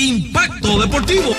Impacto Deportivo.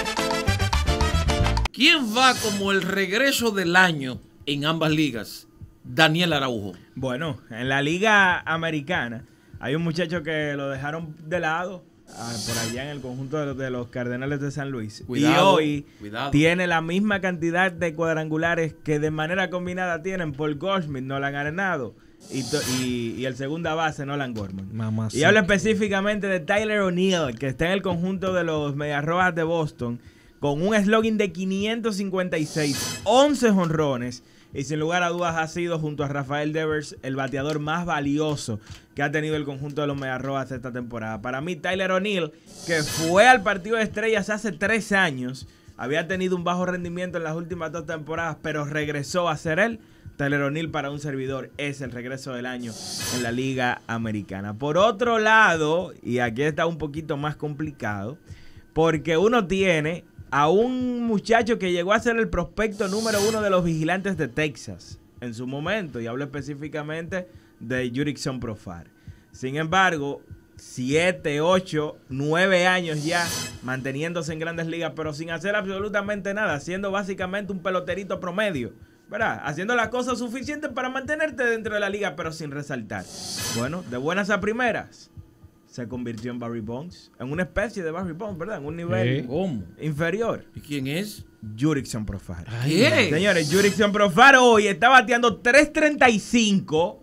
¿Quién va como el regreso del año en ambas ligas? Daniel Araujo. Bueno, en la liga americana hay un muchacho que lo dejaron de lado Ah, por allá en el conjunto de los, Cardenales de San Luis. y hoy tiene la misma cantidad de cuadrangulares que de manera combinada tienen Paul Goldschmidt, Nolan Arenado y, y, y el segunda base Nolan Gorman. Mamá y habla específicamente de Tyler O'Neill, que está en el conjunto de los rojas de Boston, con un slogan de 556, 11 honrones y sin lugar a dudas ha sido junto a Rafael Devers el bateador más valioso que ha tenido el conjunto de los Medarroas esta temporada. Para mí Tyler O'Neill, que fue al partido de estrellas hace tres años, había tenido un bajo rendimiento en las últimas dos temporadas, pero regresó a ser él. Tyler O'Neill para un servidor es el regreso del año en la Liga Americana. Por otro lado, y aquí está un poquito más complicado, porque uno tiene a un muchacho que llegó a ser el prospecto número uno de los vigilantes de Texas en su momento, y hablo específicamente de Jurickson Profar. Sin embargo, 7, 8, 9 años ya manteniéndose en grandes ligas, pero sin hacer absolutamente nada, siendo básicamente un peloterito promedio. ¿verdad? Haciendo las cosas suficientes para mantenerte dentro de la liga, pero sin resaltar. Bueno, de buenas a primeras, se convirtió en Barry Bonds, en una especie de Barry Bonds, ¿verdad? En un nivel inferior. ¿Y quién es? Jurickson Profar. Señores, Jurickson Profar hoy está bateando 3.35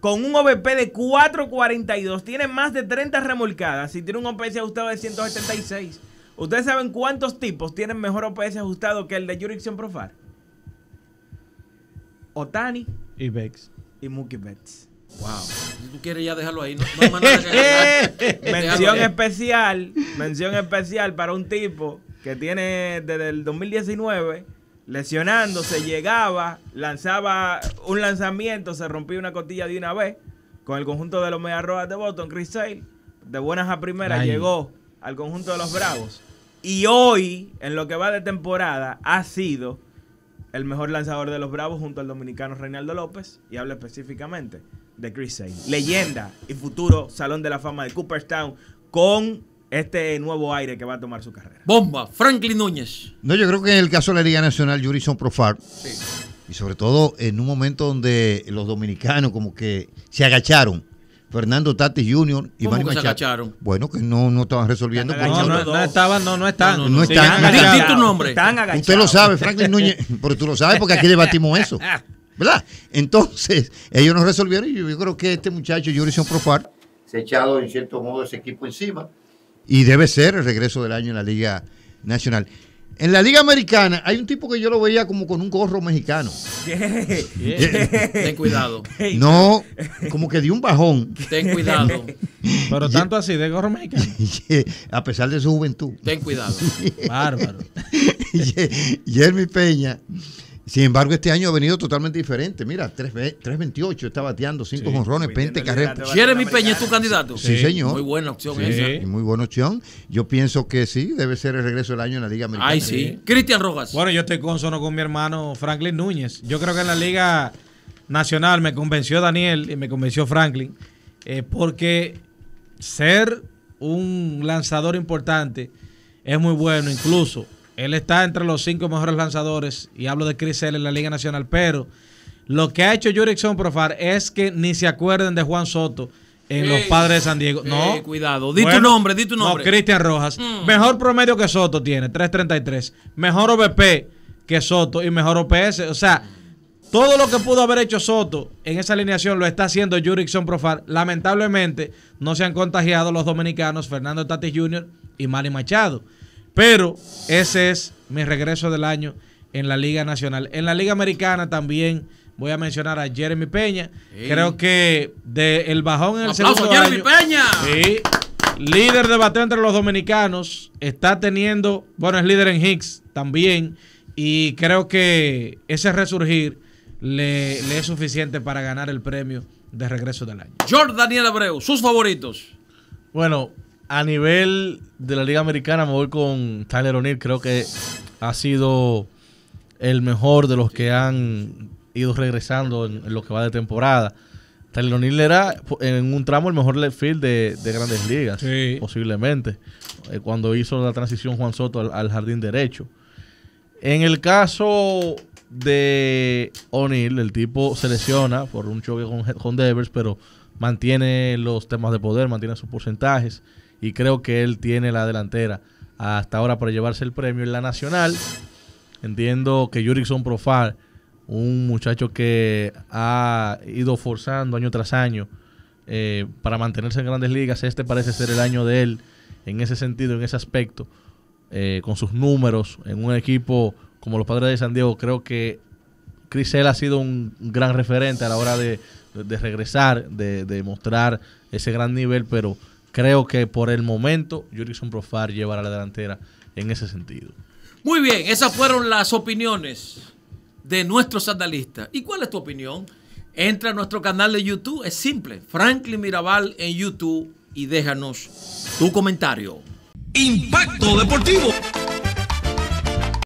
con un OBP de 4.42. Tiene más de 30 remolcadas y tiene un OPS ajustado de 176. ¿Ustedes saben cuántos tipos tienen mejor OPS ajustado que el de Jurickson Profar? Otani. Y Bex. Y Mookie Betts. Wow. Tú quieres ya dejarlo ahí. No, mención especial, mención especial para un tipo que tiene desde el 2019 lesionándose, llegaba, lanzaba un lanzamiento, se rompía una cotilla de una vez con el conjunto de los Media Rojas de Boston, Chris Sale, de buenas a primeras llegó al conjunto de los Bravos. Y hoy, en lo que va de temporada, ha sido el mejor lanzador de los Bravos junto al dominicano Reinaldo López y habla específicamente de Chris Sale. Leyenda y futuro Salón de la Fama de Cooperstown con este nuevo aire que va a tomar su carrera. Bomba, Franklin Núñez. No, yo creo que en el caso de la Liga Nacional, Jurison Profar. Sí. Y sobre todo en un momento donde los dominicanos como que se agacharon. Fernando Tatis Jr. y Manny que agacharon? Bueno, que no, no estaban resolviendo. No, no, no, no, estaban, no, no están. No, están. agachando. tu nombre. Están agachados. Usted lo sabe, Franklin Núñez, pero tú lo sabes porque aquí debatimos eso. ¿Verdad? Entonces, ellos nos resolvieron y yo, creo que este muchacho, Jurison Profar, se ha echado en cierto modo ese equipo encima. Y debe ser el regreso del año en la Liga Nacional. En la Liga Americana hay un tipo que yo lo veía como con un gorro mexicano. Ten cuidado. No, como que dio un bajón. Ten cuidado. Pero tanto así, de gorro mexicano. A pesar de su juventud. Ten cuidado. Bárbaro. Jeremy Peña sin embargo, este año ha venido totalmente diferente. Mira, 3.28 está bateando, 5 jonrones, sí. 20 carreras. Jeremy Peña es tu candidato. Sí, señor. Muy buena opción esa. Muy buena opción. Yo pienso que sí, debe ser el regreso del año en la Liga Americana. Ay, sí. Cristian Rojas. Bueno, yo estoy consono con mi hermano Franklin Núñez. Yo creo que en la Liga Nacional me convenció Daniel y me convenció Franklin. Eh, porque ser un lanzador importante es muy bueno, incluso él está entre los cinco mejores lanzadores y hablo de Chris L en la Liga Nacional, pero lo que ha hecho Son Profar es que ni se acuerden de Juan Soto en los Padres de San Diego. no, cuidado, di tu nombre, di tu nombre. No, Cristian Rojas. Mm. Mejor promedio que Soto tiene, 3.33. Mejor OBP que Soto y mejor OPS. O sea, todo lo que pudo haber hecho Soto en esa alineación lo está haciendo Jurickson Profar. Lamentablemente no se han contagiado los dominicanos Fernando Tatis Jr. y Manny Machado. Pero ese es mi regreso del año en la Liga Nacional. En la Liga Americana también voy a mencionar a Jeremy Peña. Creo que del el bajón en el Aplausos, Jeremy Peña! Sí, líder de bateo entre los dominicanos. Está teniendo, bueno, es líder en Higgs también. Y creo que ese resurgir le, es suficiente para ganar el premio de regreso del año. George Daniel Abreu, sus favoritos. Bueno, a nivel de la Liga Americana, me voy con Tyler O'Neill. Creo que ha sido el mejor de los que han ido regresando en, lo que va de temporada. Tyler O'Neill era en un tramo el mejor left field de, grandes ligas, posiblemente, eh, cuando hizo la transición Juan Soto al, jardín derecho. En el caso de O'Neill, el tipo se lesiona por un choque con Devers, pero mantiene los temas de poder, mantiene sus porcentajes y creo que él tiene la delantera hasta ahora para llevarse el premio en la nacional. Entiendo que Yurikson Profar, un muchacho que ha ido forzando año tras año eh, para mantenerse en grandes ligas, este parece ser el año de él en ese sentido, en ese aspecto, eh, con sus números en un equipo como los Padres de San Diego, creo que Crisel ha sido un gran referente a la hora de, de regresar, de, de mostrar ese gran nivel, pero creo que por el momento Jurickson Profar llevará la delantera en ese sentido. Muy bien, esas fueron las opiniones de nuestros sandalistas. ¿Y cuál es tu opinión? Entra a nuestro canal de YouTube, es simple, Franklin Mirabal en YouTube y déjanos tu comentario. Impacto Deportivo.